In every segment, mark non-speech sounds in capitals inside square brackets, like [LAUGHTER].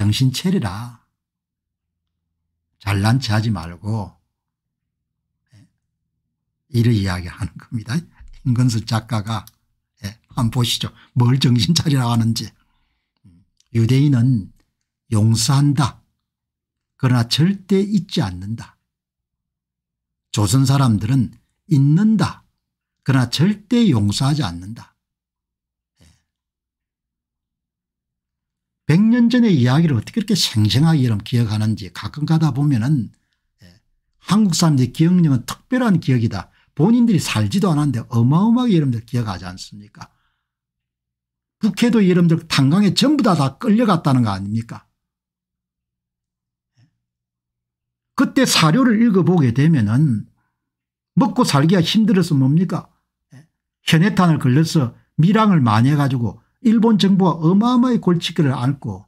정신 차리라. 잘난 체 하지 말고 예, 이를 이야기하는 겁니다. 임건수 작가가 예, 한번 보시죠. 뭘 정신 차리라고 하는지. 음, 유대인은 용서한다. 그러나 절대 잊지 않는다. 조선 사람들은 잊는다. 그러나 절대 용서하지 않는다. 100년 전의 이야기를 어떻게 그렇게 생생하게 여러분 기억하는지 가끔 가다 보면은 예, 한국 사람들의 기억력은 특별한 기억이다. 본인들이 살지도 않았는데 어마어마하게 여러분들 기억하지 않습니까? 북해도 여러분들 탄광에 전부 다, 다 끌려갔다는 거 아닙니까? 예. 그때 사료를 읽어보게 되면은 먹고 살기가 힘들어서 뭡니까? 예. 현해탄을 걸려서 미량을 많이 해가지고 일본 정부가 어마어마하게 골칫기를 안고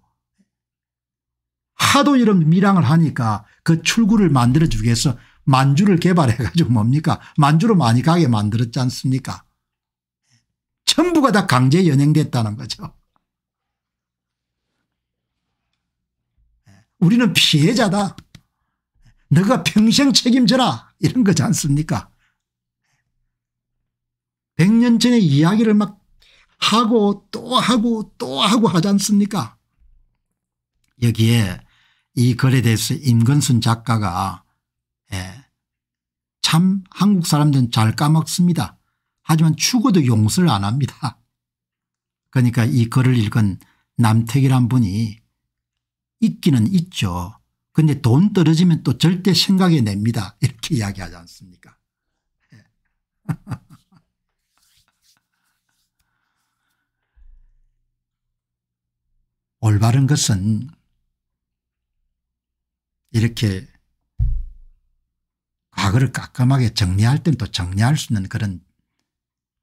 하도 이런 밀항을 하니까 그 출구를 만들어주기 위해서 만주를 개발해 가지고 뭡니까 만주로 많이 가게 만들었지 않습니까 전부가 다 강제 연행됐다는 거죠. 우리는 피해자다. 너가 평생 책임져라 이런 거지 않습니까 100년 전에 이야기를 막 하고 또 하고 또 하고 하지 않습니까 여기에 이 글에 대해서 임건순 작가가 예, 참 한국 사람들은 잘 까먹습니다. 하지만 죽어도 용서를 안 합니다. 그러니까 이 글을 읽은 남택이란 분이 있기는 있죠. 근데 돈 떨어지면 또 절대 생각해 냅니다. 이렇게 이야기하지 않습니까 예. [LAUGHS] 올바른 것은 이렇게 과거를 깔끔하게 정리할 때땐또 정리할 수 있는 그런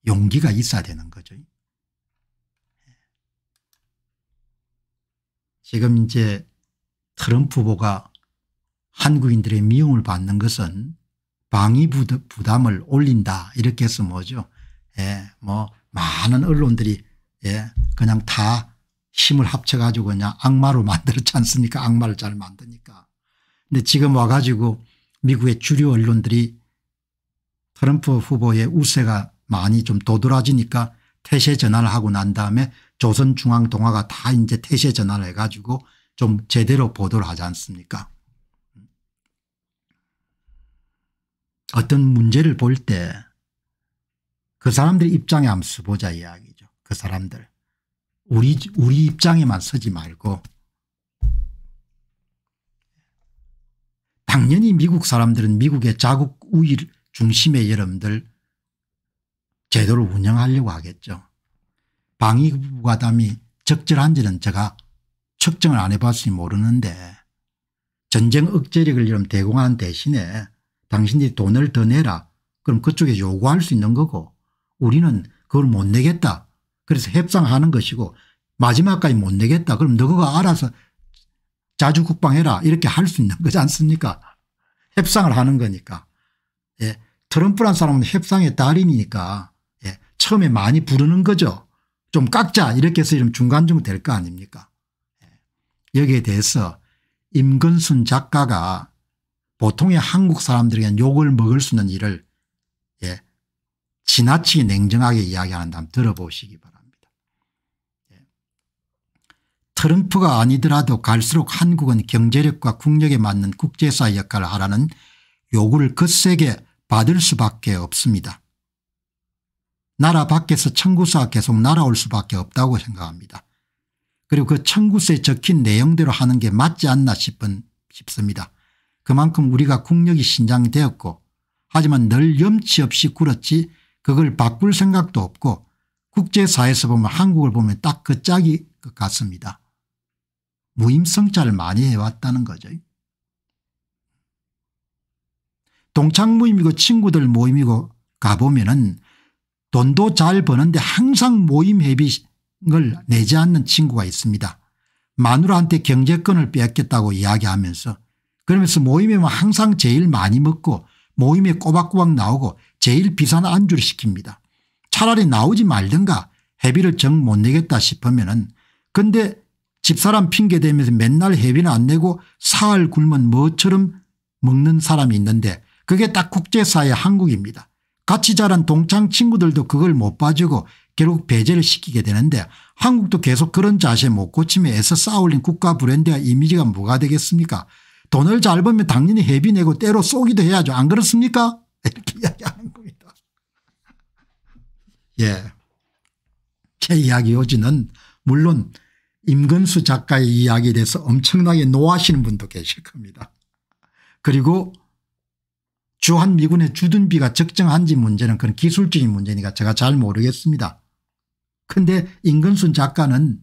용기가 있어야 되는 거죠. 지금 이제 트럼프 보가 한국인들의 미움을 받는 것은 방위 부담을 올린다 이렇게 해서 뭐죠. 예, 뭐 많은 언론들이 예, 그냥 다 힘을 합쳐가지고 그냥 악마로 만들었지 않습니까 악마를 잘 만드니까. 근데 지금 와가지고 미국의 주류 언론들이 트럼프 후보의 우세가 많이 좀 도드라지니까 태세 전환을 하고 난 다음에 조선중앙동화가 다 이제 태세 전환을 해가지고 좀 제대로 보도를 하지 않습니까 어떤 문제를 볼 때 그 사람들 입장에 한번 써보자 이야기죠. 그 사람들. 우리 우리 입장에만 서지 말고 당연히 미국 사람들은 미국의 자국 우위 중심의 여러분들 제도를 운영하려고 하겠죠. 방위부 가담이 적절한지는 제가 측정을 안 해봤으니 모르는데 전쟁 억제력을 이런 대공하는 대신에 당신들이 돈을 더 내라 그럼 그쪽에 요구할 수 있는 거고 우리는 그걸 못 내겠다 그래서 협상하는 것이고 마지막까지 못 내겠다 그럼 너가 알아서 자주 국방해라 이렇게 할 수 있는 거지 않습니까 협상을 하는 거니까 예. 트럼프란 사람은 협상의 달인이니까 예. 처음에 많이 부르는 거죠 좀 깎자 이렇게 해서 이런 중간 정될거 아닙니까 예. 여기에 대해서 임근순 작가가 보통의 한국 사람들에게 욕을 먹을 수 있는 일을 예. 지나치게 냉정하게 이야기하는 다음 들어보시기 바랍니다. 트럼프가 아니더라도 갈수록 한국은 경제력과 국력에 맞는 국제사 역할을 하라는 요구를 거세게 받을 수밖에 없습니다. 나라 밖에서 청구사가 계속 날아올 수밖에 없다고 생각합니다. 그리고 그 청구서에 적힌 내용대로 하는 게 맞지 않나 싶은, 싶습니다. 그만큼 우리가 국력이 신장되었고 하지만 늘 염치 없이 굴었지 그걸 바꿀 생각도 없고 국제사회에서 보면 한국을 보면 딱 그 짝이 것 같습니다. 무임성차를 많이 해왔다는 거죠. 동창 모임이고 친구들 모임이고 가보면 은 돈도 잘 버는데 항상 모임 회비를 내지 않는 친구가 있습니다. 마누라한테 경제권을 뺏겼다고 이야기하면서 그러면서 모임에 뭐 항상 제일 많이 먹고 모임에 꼬박꼬박 나오고 제일 비싼 안주를 시킵니다. 차라리 나오지 말든가 회비를 정 못 내겠다 싶으면 은 근데 집사람 핑계대면서 맨날 회비는 안 내고 사흘 굶은 뭐처럼 먹는 사람이 있는데 그게 딱 국제사회 한국입니다. 같이 자란 동창 친구들도 그걸 못 봐주고 결국 배제를 시키게 되는데 한국도 계속 그런 자세 못 고치며 애써 쌓아올린 국가 브랜드와 이미지가 뭐가 되겠습니까 돈을 잘 벌면 당연히 회비 내고 때로 쏘기도 해야죠 안 그렇습니까 [LAUGHS] 이렇게 이야기하는 겁니다. 예. 제 이야기 요지는 물론 임근수 작가의 이야기에 대해서 엄청나게 노하시는 분도 계실 겁니다. 그리고 주한 미군의 주둔비가 적정한지 문제는 그런 기술적인 문제니까 제가 잘 모르겠습니다. 그런데 임근순 작가는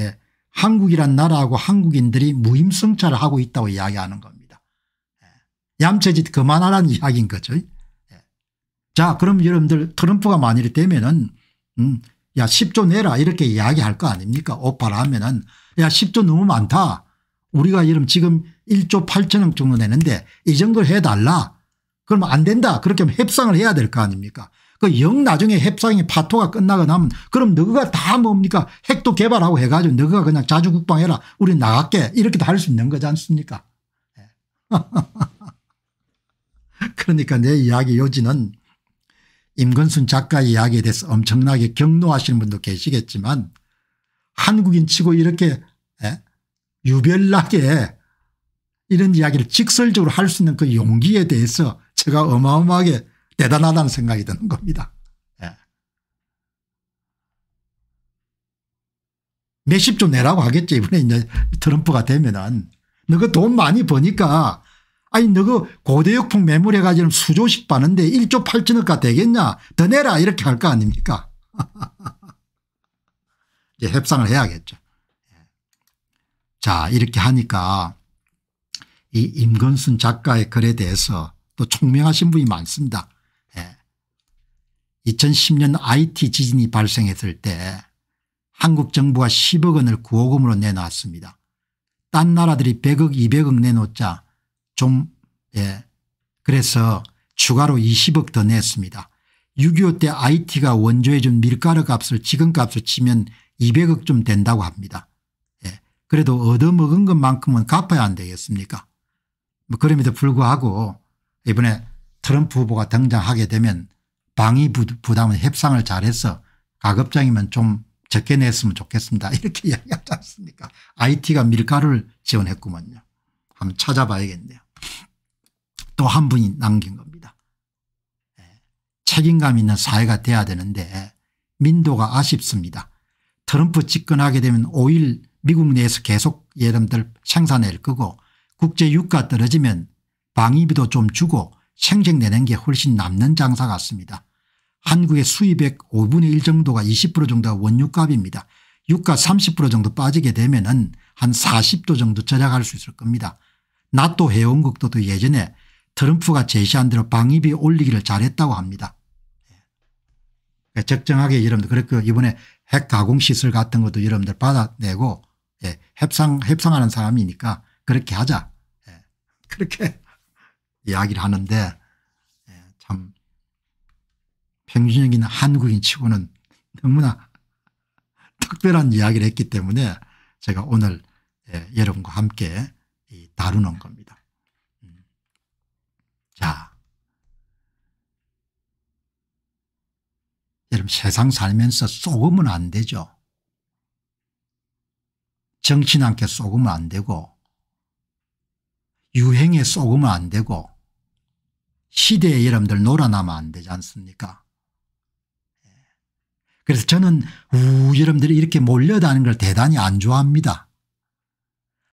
예, 한국이란 나라하고 한국인들이 무임승차를 하고 있다고 이야기하는 겁니다. 예, 얌체짓 그만하라는 이야기인 거죠. 예. 자 그럼 여러분들 트럼프가 만일 되면 은 음, 야 10조 내라 이렇게 이야기할 거 아닙니까 오파라면은 야 10조 너무 많다. 우리가 이름 지금 1조 8천억 정도 내는데 이 정도 해달라. 그러면 안 된다. 그렇게 협상을 해야 될 거 아닙니까 그 영 나중에 협상이 파토가 끝나고 나면 그럼 너가 다 뭡니까 핵도 개발하고 해가지고 너가 그냥 자주국방해라 우리 나갈게 이렇게도 할 수 있는 거지 않습니까 예. [LAUGHS] 그러니까 내 이야기 요지는 임건순 작가 이야기에 대해서 엄청나게 격노하시는 분도 계시겠지만 한국인 치고 이렇게 예? 유별나게 이런 이야기를 직설적으로 할 수 있는 그 용기에 대해서 제가 어마어마하게 대단하다는 생각이 드는 겁니다. 예. 몇십 조 내라고 하겠지 이번에 이제 트럼프가 되면은 너가 돈 많이 버니까 아니 너 그 고대역풍 매물해가지고 수조씩 빠는데 1조 8천억가 되겠냐 더 내라 이렇게 할 거 아닙니까 [LAUGHS] 이제 협상을 해야겠죠. 예. 자 이렇게 하니까 이 임건순 작가의 글에 대해서 또 총명하신 분이 많습니다. 2010년 예. IT 지진이 발생했을 때 한국 정부가 10억 원을 구호금으로 내놨습니다. 딴 나라들이 100억 200억 내놓자 좀 예. 그래서 추가로 20억 더 냈습니다. 6.25 때 IT가 원조해 준 밀가루 값을 지금 값을 치면 200억 좀 된다고 합니다. 예. 그래도 얻어먹은 것만큼은 갚아야 안 되겠습니까 뭐 그럼에도 불구하고 이번에 트럼프 후보가 등장하게 되면 방위 부담은 협상을 잘해서 가급적이면 좀 적게 냈으면 좋겠습니다. [LAUGHS] 이렇게 이야기하지 않습니까 IT가 밀가루를 지원했구먼요. 한번 찾아봐야겠네요. 또한 분이 남긴 겁니다. 예. 책임감 있는 사회가 돼야 되는데 민도가 아쉽습니다. 트럼프 집권하게 되면 오일 미국 내에서 계속 예름들 생산할 거고 국제 유가 떨어지면 방위비도 좀 주고 생색내는 게 훨씬 남는 장사 같습니다. 한국의 수입액 5분의 1 정도가 20% 정도가 원유값입니다. 유가 30% 정도 빠지게 되면 한 40도 정도 절약할 수 있을 겁니다. 나토 회원국도 예전에 트럼프가 제시한 대로 방위비 올리기를 잘했다고 합니다. 예. 적정하게 여러분들 그렇게 그 이번에 핵 가공 시설 같은 것도 여러분들 받아내고 예. 협상 협상하는 사람이니까 그렇게 하자 예. [LAUGHS] 그렇게 이야기를 하는데 예, 참 평균적인 한국인 치고는 너무나 [LAUGHS] 특별한 이야기를 했기 때문에 제가 오늘 예, 여러분과 함께 다루는 겁니다. 음. 자, 여러분 세상 살면서 속으면 안 되죠. 정치남께 속으면 안 되고 유행에 속으면 안 되고 시대에 여러분들 놀아나면 안 되지 않습니까? 예. 그래서 저는 우 여러분들이 이렇게 몰려다니는 걸 대단히 안 좋아합니다.